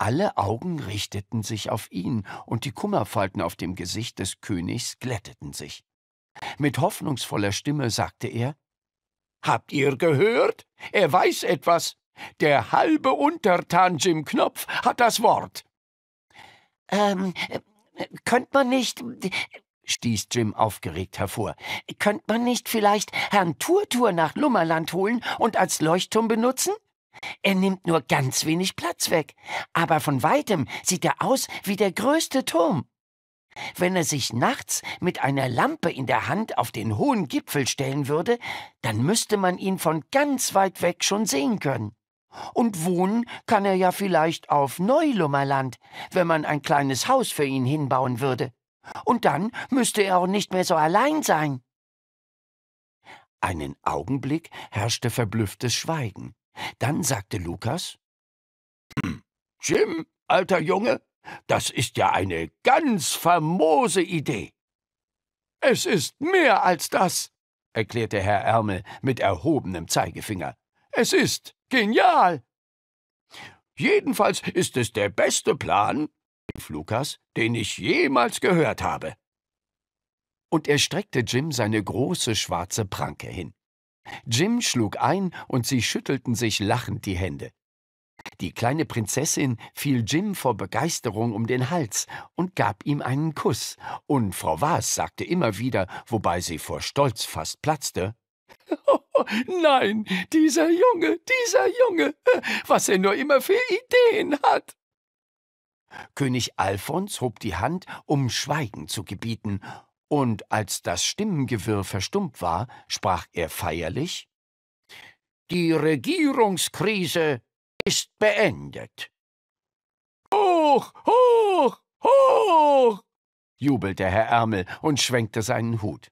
Alle Augen richteten sich auf ihn, und die Kummerfalten auf dem Gesicht des Königs glätteten sich. Mit hoffnungsvoller Stimme sagte er Habt ihr gehört? Er weiß etwas. Der halbe Untertan Jim Knopf hat das Wort. Ähm, könnt man nicht, stieß Jim aufgeregt hervor, könnt man nicht vielleicht Herrn Turtur nach Lummerland holen und als Leuchtturm benutzen? Er nimmt nur ganz wenig Platz weg, aber von weitem sieht er aus wie der größte Turm. Wenn er sich nachts mit einer Lampe in der Hand auf den hohen Gipfel stellen würde, dann müsste man ihn von ganz weit weg schon sehen können. Und wohnen kann er ja vielleicht auf Neulummerland, wenn man ein kleines Haus für ihn hinbauen würde. Und dann müsste er auch nicht mehr so allein sein. Einen Augenblick herrschte verblüfftes Schweigen. Dann sagte Lukas hm, Jim, alter Junge, das ist ja eine ganz famose Idee. Es ist mehr als das, erklärte Herr Ärmel mit erhobenem Zeigefinger. Es ist genial. Jedenfalls ist es der beste Plan, rief Lukas, den ich jemals gehört habe. Und er streckte Jim seine große schwarze Pranke hin. Jim schlug ein und sie schüttelten sich lachend die Hände. Die kleine Prinzessin fiel Jim vor Begeisterung um den Hals und gab ihm einen Kuss, und Frau Waas sagte immer wieder, wobei sie vor Stolz fast platzte, oh, Nein, dieser Junge, dieser Junge, was er nur immer für Ideen hat. König Alfons hob die Hand, um Schweigen zu gebieten, und als das Stimmengewirr verstummt war, sprach er feierlich Die Regierungskrise ist beendet. Hoch, hoch, hoch, jubelte Herr Ärmel und schwenkte seinen Hut.